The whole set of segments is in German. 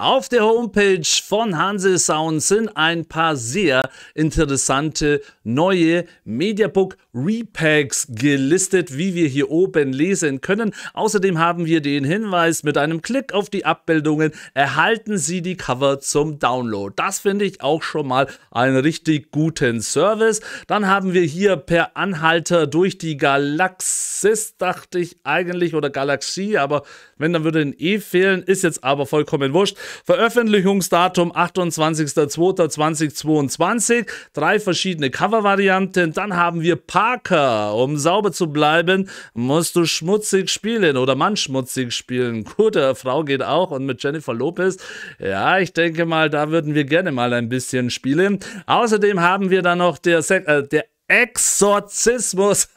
Auf der Homepage von Hanse Sound sind ein paar sehr interessante neue Mediabook Repacks gelistet, wie wir hier oben lesen können. Außerdem haben wir den Hinweis, mit einem Klick auf die Abbildungen erhalten Sie die Cover zum Download. Das finde ich auch schon mal einen richtig guten Service. Dann haben wir hier per Anhalter durch die Galaxis, dachte ich eigentlich, oder Galaxie, aber wenn, dann würde ein E fehlen, ist jetzt aber vollkommen wurscht. Veröffentlichungsdatum 28.02.2022. Drei verschiedene Covervarianten. Dann haben wir Parker. Um sauber zu bleiben, musst du schmutzig spielen oder Mann schmutzig spielen. Gute Frau geht auch und mit Jennifer Lopez. Ja, ich denke mal, da würden wir gerne mal ein bisschen spielen. Außerdem haben wir dann noch der, Sek äh, der Exorzismus.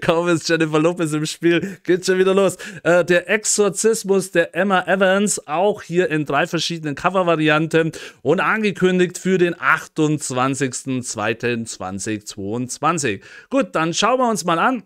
Kaum ist Jennifer Lopez im Spiel, geht schon wieder los. Äh, der Exorzismus der Emma Evans, auch hier in drei verschiedenen Covervarianten und angekündigt für den 28.02.2022. Gut, dann schauen wir uns mal an.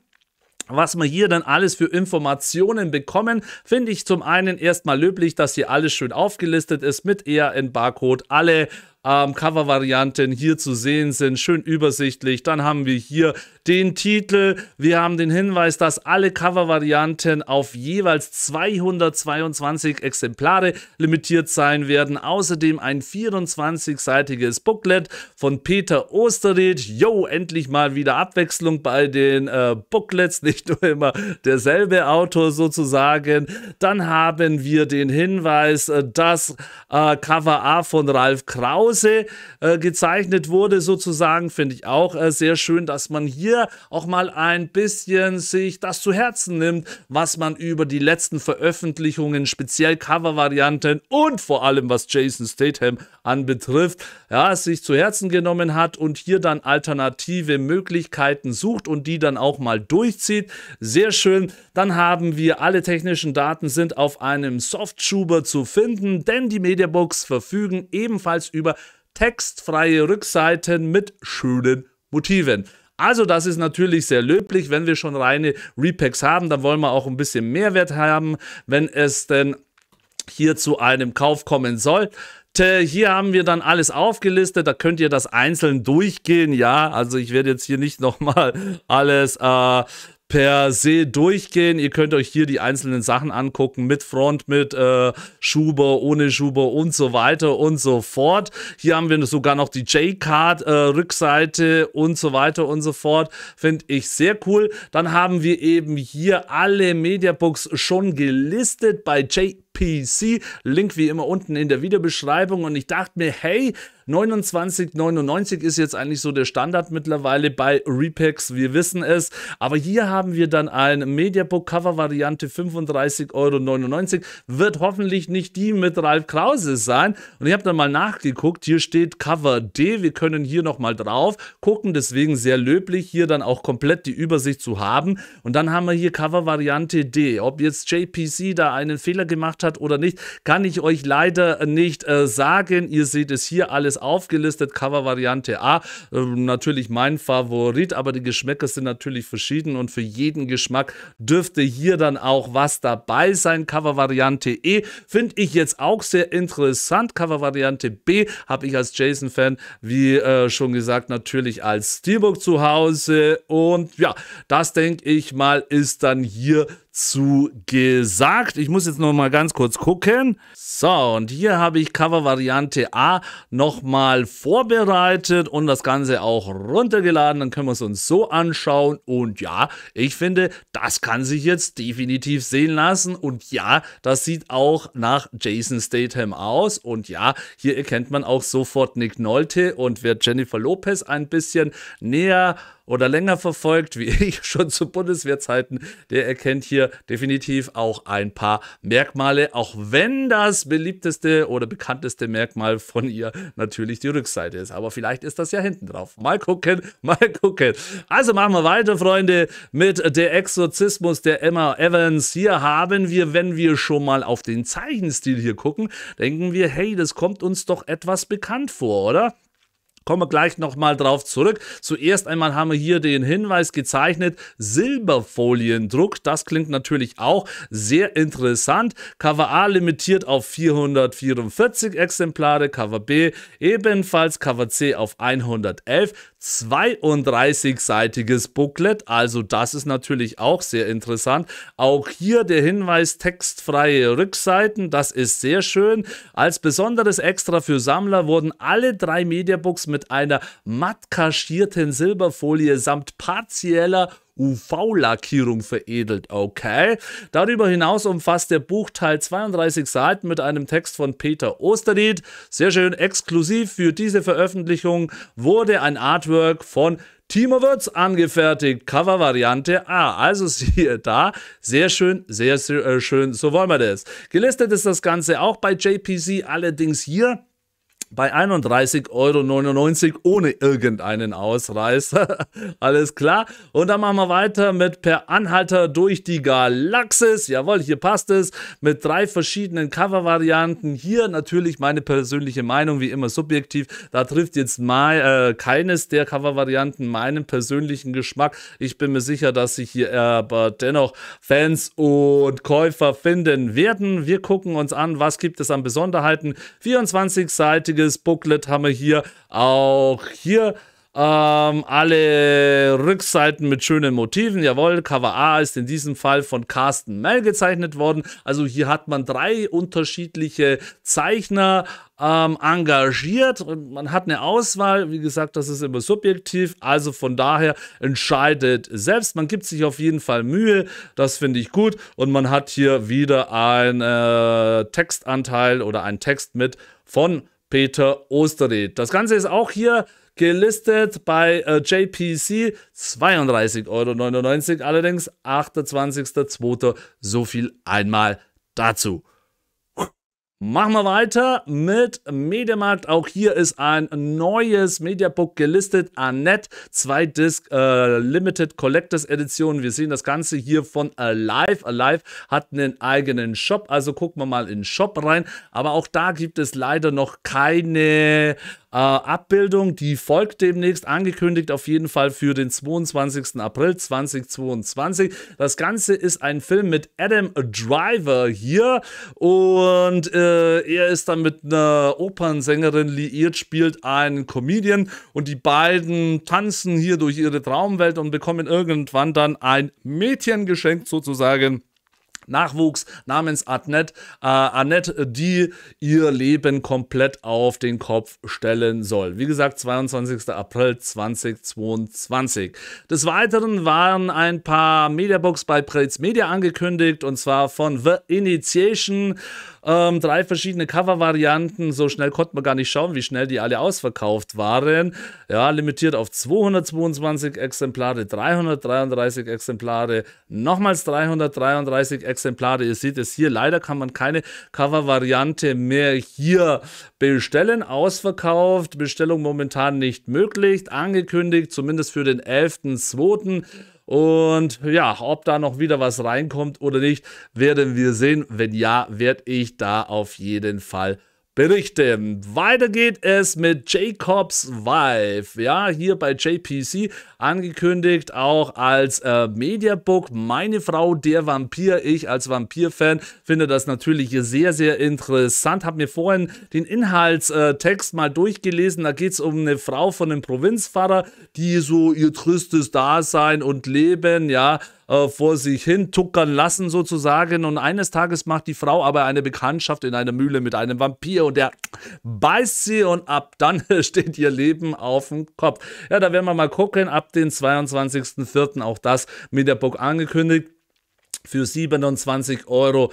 Was wir hier dann alles für Informationen bekommen, finde ich zum einen erstmal löblich, dass hier alles schön aufgelistet ist mit ERN-Barcode, alle ähm, Cover-Varianten hier zu sehen sind, schön übersichtlich. Dann haben wir hier den Titel, wir haben den Hinweis, dass alle Cover-Varianten auf jeweils 222 Exemplare limitiert sein werden. Außerdem ein 24-seitiges Booklet von Peter Osterried. Yo, endlich mal wieder Abwechslung bei den äh, Booklets, nicht nur immer derselbe Autor sozusagen. Dann haben wir den Hinweis, äh, dass äh, Cover A von Ralf Kraus Hause äh, gezeichnet wurde, sozusagen, finde ich auch äh, sehr schön, dass man hier auch mal ein bisschen sich das zu Herzen nimmt, was man über die letzten Veröffentlichungen, speziell Cover-Varianten und vor allem was Jason Statham anbetrifft, ja, sich zu Herzen genommen hat und hier dann alternative Möglichkeiten sucht und die dann auch mal durchzieht. Sehr schön. Dann haben wir alle technischen Daten sind auf einem Softschuber zu finden, denn die Mediabooks verfügen ebenfalls über textfreie Rückseiten mit schönen Motiven. Also das ist natürlich sehr löblich, wenn wir schon reine Repacks haben, dann wollen wir auch ein bisschen Mehrwert haben, wenn es denn hier zu einem Kauf kommen soll. Hier haben wir dann alles aufgelistet, da könnt ihr das einzeln durchgehen, ja, also ich werde jetzt hier nicht nochmal alles äh, per se durchgehen. Ihr könnt euch hier die einzelnen Sachen angucken mit Front, mit äh, Schuber, ohne Schuber und so weiter und so fort. Hier haben wir sogar noch die J-Card äh, Rückseite und so weiter und so fort. Finde ich sehr cool. Dann haben wir eben hier alle Mediabooks schon gelistet bei JPC. Link wie immer unten in der Videobeschreibung und ich dachte mir, hey, 29,99 ist jetzt eigentlich so der Standard mittlerweile bei Repacks, wir wissen es. Aber hier haben wir dann ein Mediabook Cover Variante 35,99 Euro. Wird hoffentlich nicht die mit Ralf Krause sein. Und ich habe dann mal nachgeguckt, hier steht Cover D. Wir können hier nochmal drauf gucken, deswegen sehr löblich, hier dann auch komplett die Übersicht zu haben. Und dann haben wir hier Cover Variante D. Ob jetzt JPC da einen Fehler gemacht hat oder nicht, kann ich euch leider nicht äh, sagen. Ihr seht es hier alles aufgelistet, Covervariante A. Äh, natürlich mein Favorit, aber die Geschmäcker sind natürlich verschieden und für jeden Geschmack dürfte hier dann auch was dabei sein. Covervariante E finde ich jetzt auch sehr interessant. Covervariante B habe ich als Jason-Fan, wie äh, schon gesagt, natürlich als Steelbook zu Hause. Und ja, das denke ich mal, ist dann hier zu gesagt. Ich muss jetzt noch mal ganz kurz gucken. So, und hier habe ich Cover-Variante A nochmal vorbereitet und das Ganze auch runtergeladen. Dann können wir es uns so anschauen. Und ja, ich finde, das kann sich jetzt definitiv sehen lassen. Und ja, das sieht auch nach Jason Statham aus. Und ja, hier erkennt man auch sofort Nick Nolte. Und wer Jennifer Lopez ein bisschen näher oder länger verfolgt, wie ich schon zu Bundeswehrzeiten, der erkennt hier definitiv auch ein paar Merkmale, auch wenn das beliebteste oder bekannteste Merkmal von ihr natürlich die Rückseite ist. Aber vielleicht ist das ja hinten drauf. Mal gucken, mal gucken. Also machen wir weiter, Freunde, mit der Exorzismus der Emma Evans. Hier haben wir, wenn wir schon mal auf den Zeichenstil hier gucken, denken wir, hey, das kommt uns doch etwas bekannt vor, oder? Kommen wir gleich nochmal drauf zurück. Zuerst einmal haben wir hier den Hinweis gezeichnet, Silberfoliendruck. Das klingt natürlich auch sehr interessant. Cover A limitiert auf 444 Exemplare, Cover B ebenfalls, Cover C auf 111. 32-seitiges Booklet, also das ist natürlich auch sehr interessant. Auch hier der Hinweis textfreie Rückseiten, das ist sehr schön. Als besonderes Extra für Sammler wurden alle drei Mediabooks mit mit einer matt kaschierten Silberfolie samt partieller UV-Lackierung veredelt, okay? Darüber hinaus umfasst der Buchteil 32 Seiten mit einem Text von Peter Osterried. Sehr schön, exklusiv für diese Veröffentlichung wurde ein Artwork von Timo Würz angefertigt, Cover-Variante A. Also siehe da, sehr schön, sehr, sehr äh, schön, so wollen wir das. Gelistet ist das Ganze auch bei JPC, allerdings hier bei 31,99 Euro ohne irgendeinen Ausreißer. Alles klar. Und dann machen wir weiter mit Per Anhalter durch die Galaxis. Jawohl, hier passt es. Mit drei verschiedenen Cover-Varianten. Hier natürlich meine persönliche Meinung, wie immer subjektiv. Da trifft jetzt mein, äh, keines der Cover-Varianten meinen persönlichen Geschmack. Ich bin mir sicher, dass sich hier aber dennoch Fans und Käufer finden werden. Wir gucken uns an, was gibt es an Besonderheiten. 24-seitige riesiges Booklet haben wir hier. Auch hier ähm, alle Rückseiten mit schönen Motiven. Jawohl, Cover A ist in diesem Fall von Carsten Mell gezeichnet worden. Also hier hat man drei unterschiedliche Zeichner ähm, engagiert und man hat eine Auswahl. Wie gesagt, das ist immer subjektiv. Also von daher entscheidet selbst. Man gibt sich auf jeden Fall Mühe. Das finde ich gut. Und man hat hier wieder einen äh, Textanteil oder einen Text mit von Peter Osterried. Das Ganze ist auch hier gelistet bei äh, JPC 32,99 Euro, allerdings 28.02. So viel einmal dazu. Machen wir weiter mit Mediamarkt. Auch hier ist ein neues Mediabook gelistet. Annette, 2 Disc äh, Limited Collectors Edition. Wir sehen das Ganze hier von Alive. Alive hat einen eigenen Shop, also gucken wir mal in den Shop rein. Aber auch da gibt es leider noch keine äh, Abbildung, die folgt demnächst, angekündigt auf jeden Fall für den 22. April 2022. Das Ganze ist ein Film mit Adam Driver hier und äh, er ist dann mit einer Opernsängerin liiert, spielt einen Comedian und die beiden tanzen hier durch ihre Traumwelt und bekommen irgendwann dann ein Mädchen geschenkt sozusagen Nachwuchs namens Annette, äh, Annette, die ihr Leben komplett auf den Kopf stellen soll. Wie gesagt, 22. April 2022. Des Weiteren waren ein paar Mediabooks bei Prez Media angekündigt und zwar von The Initiation. Ähm, drei verschiedene Cover-Varianten. So schnell konnte man gar nicht schauen, wie schnell die alle ausverkauft waren. Ja, limitiert auf 222 Exemplare, 333 Exemplare, nochmals 333 Exemplare. Ihr seht es hier, leider kann man keine Cover-Variante mehr hier bestellen. Ausverkauft, Bestellung momentan nicht möglich, angekündigt, zumindest für den 11.2. Und ja, ob da noch wieder was reinkommt oder nicht, werden wir sehen. Wenn ja, werde ich da auf jeden Fall Berichte. Weiter geht es mit Jacobs Wife. Ja, hier bei JPC angekündigt, auch als äh, Mediabook. Meine Frau, der Vampir. Ich als Vampir-Fan finde das natürlich sehr, sehr interessant. Habe mir vorhin den Inhaltstext äh, mal durchgelesen. Da geht es um eine Frau von einem Provinzpfarrer, die so ihr tristes Dasein und Leben, ja, äh, vor sich hin tuckern lassen sozusagen. Und eines Tages macht die Frau aber eine Bekanntschaft in einer Mühle mit einem Vampir und der beißt sie und ab dann steht ihr Leben auf dem Kopf. Ja, da werden wir mal gucken. Ab den 22.04. auch das mit der Book angekündigt für 27,99 Euro.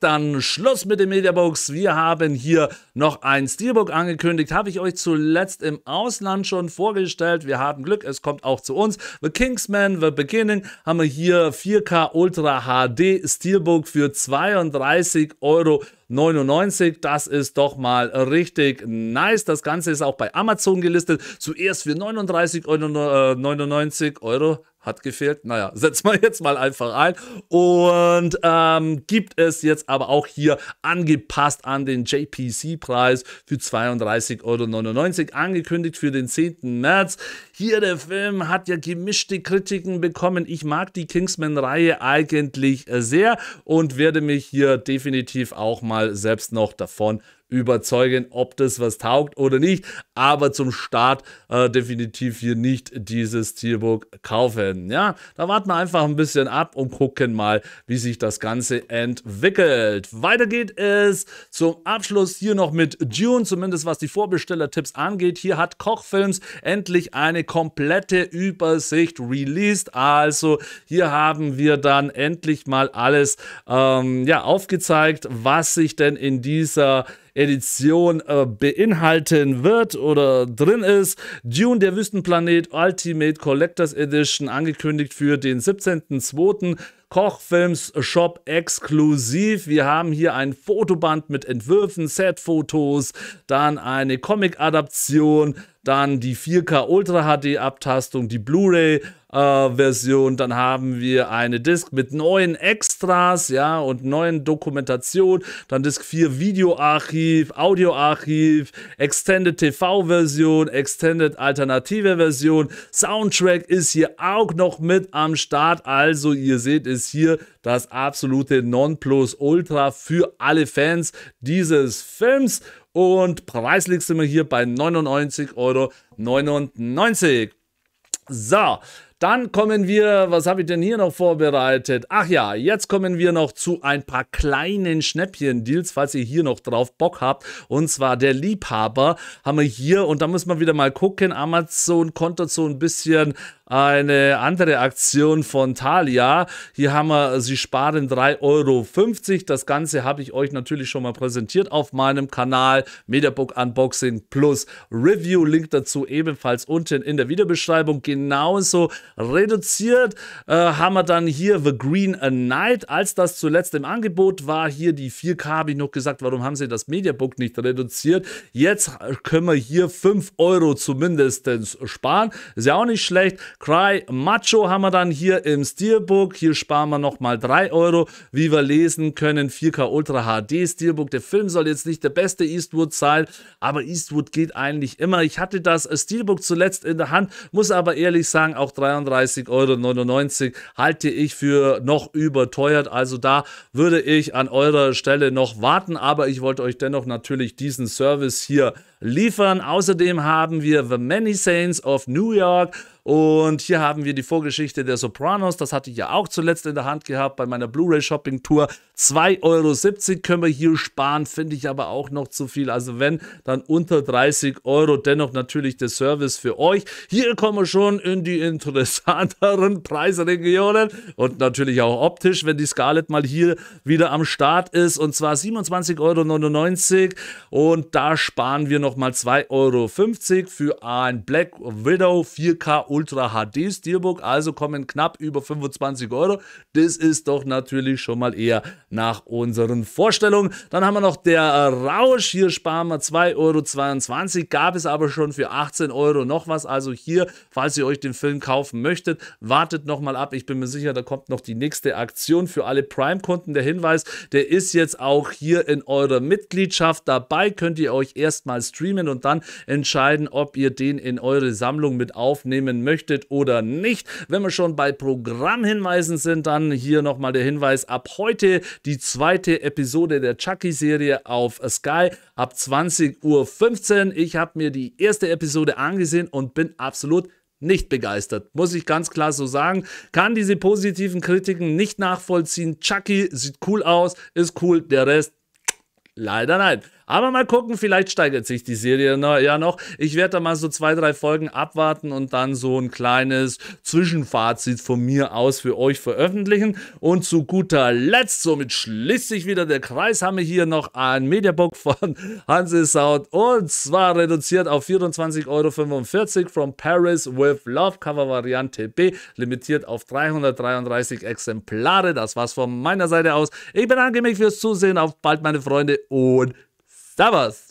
Dann Schluss mit den Mediabooks. Wir haben hier noch ein Steelbook angekündigt. Habe ich euch zuletzt im Ausland schon vorgestellt. Wir haben Glück, es kommt auch zu uns. The Kingsman, The Beginning haben wir hier 4K Ultra HD Steelbook für 32,99 Euro. 99. Das ist doch mal richtig nice. Das Ganze ist auch bei Amazon gelistet. Zuerst für 39,99 äh, Euro hat gefehlt. Naja, setzen wir jetzt mal einfach ein. Und ähm, gibt es jetzt aber auch hier angepasst an den JPC-Preis für 32,99 Euro, angekündigt für den 10. März. Hier der Film hat ja gemischte Kritiken bekommen. Ich mag die Kingsman-Reihe eigentlich äh, sehr und werde mich hier definitiv auch mal mal selbst noch davon überzeugen, ob das was taugt oder nicht. Aber zum Start äh, definitiv hier nicht dieses Tierbook kaufen. Ja, da warten wir einfach ein bisschen ab und gucken mal, wie sich das Ganze entwickelt. Weiter geht es zum Abschluss hier noch mit Dune, zumindest was die Vorbesteller-Tipps angeht. Hier hat Kochfilms endlich eine komplette Übersicht released. Also hier haben wir dann endlich mal alles ähm, ja, aufgezeigt, was sich denn in dieser Edition äh, beinhalten wird oder drin ist. Dune, der Wüstenplanet Ultimate Collectors Edition, angekündigt für den 17.02. Kochfilms Shop exklusiv. Wir haben hier ein Fotoband mit Entwürfen, Setfotos, dann eine Comic-Adaption, dann die 4K Ultra HD-Abtastung, die Blu-ray, äh, Version, dann haben wir eine Disk mit neuen Extras, ja, und neuen Dokumentationen, dann Disk 4 Videoarchiv, Audioarchiv, Extended TV Version, Extended Alternative Version, Soundtrack ist hier auch noch mit am Start, also ihr seht es hier, das absolute Nonplusultra für alle Fans dieses Films und preislich sind wir hier bei 99,99 Euro. So, dann kommen wir, was habe ich denn hier noch vorbereitet? Ach ja, jetzt kommen wir noch zu ein paar kleinen Schnäppchen-Deals, falls ihr hier noch drauf Bock habt. Und zwar der Liebhaber haben wir hier und da muss man wieder mal gucken. Amazon konnte so ein bisschen eine andere Aktion von Thalia. Hier haben wir, sie sparen 3,50 Euro. Das Ganze habe ich euch natürlich schon mal präsentiert auf meinem Kanal. Mediabook Unboxing plus Review. Link dazu ebenfalls unten in der Videobeschreibung. Genauso reduziert. Äh, haben wir dann hier The Green Knight, Als das zuletzt im Angebot war, hier die 4K, habe ich noch gesagt, warum haben sie das Mediabook nicht reduziert? Jetzt können wir hier 5 Euro zumindest sparen. Ist ja auch nicht schlecht. Cry Macho haben wir dann hier im Steelbook. Hier sparen wir nochmal 3 Euro. Wie wir lesen können, 4K Ultra HD Steelbook. Der Film soll jetzt nicht der beste Eastwood sein, aber Eastwood geht eigentlich immer. Ich hatte das Steelbook zuletzt in der Hand, muss aber ehrlich sagen, auch 33 32,99 Euro halte ich für noch überteuert. Also da würde ich an eurer Stelle noch warten, aber ich wollte euch dennoch natürlich diesen Service hier liefern. Außerdem haben wir The Many Saints of New York und hier haben wir die Vorgeschichte der Sopranos. Das hatte ich ja auch zuletzt in der Hand gehabt bei meiner Blu-ray Shopping Tour. 2,70 Euro können wir hier sparen, finde ich aber auch noch zu viel. Also wenn, dann unter 30 Euro. Dennoch natürlich der Service für euch. Hier kommen wir schon in die interessanteren Preisregionen und natürlich auch optisch, wenn die Scarlett mal hier wieder am Start ist. Und zwar 27,99 Euro. Und da sparen wir nochmal 2,50 Euro für ein Black Widow 4K Ultra HD Steelbook, also kommen knapp über 25 Euro. Das ist doch natürlich schon mal eher nach unseren Vorstellungen. Dann haben wir noch der äh, Rausch, hier sparen wir 2,22 Euro, gab es aber schon für 18 Euro noch was, also hier, falls ihr euch den Film kaufen möchtet, wartet nochmal ab, ich bin mir sicher, da kommt noch die nächste Aktion für alle Prime-Kunden, der Hinweis, der ist jetzt auch hier in eurer Mitgliedschaft dabei, könnt ihr euch erstmal streamen und dann entscheiden, ob ihr den in eure Sammlung mit aufnehmen möchtet möchtet oder nicht. Wenn wir schon bei Programmhinweisen sind, dann hier nochmal der Hinweis, ab heute die zweite Episode der Chucky-Serie auf Sky ab 20.15 Uhr. Ich habe mir die erste Episode angesehen und bin absolut nicht begeistert, muss ich ganz klar so sagen. Kann diese positiven Kritiken nicht nachvollziehen. Chucky sieht cool aus, ist cool, der Rest leider nein. Aber mal gucken, vielleicht steigert sich die Serie na, ja noch. Ich werde da mal so zwei, drei Folgen abwarten und dann so ein kleines Zwischenfazit von mir aus für euch veröffentlichen. Und zu guter Letzt, somit schließt sich wieder der Kreis, haben wir hier noch ein Mediabook von Hansi Sound und zwar reduziert auf 24,45 Euro von Paris with Love Cover Variante B, limitiert auf 333 Exemplare. Das war's von meiner Seite aus. Ich bedanke mich fürs Zusehen. Auf bald, meine Freunde, und Star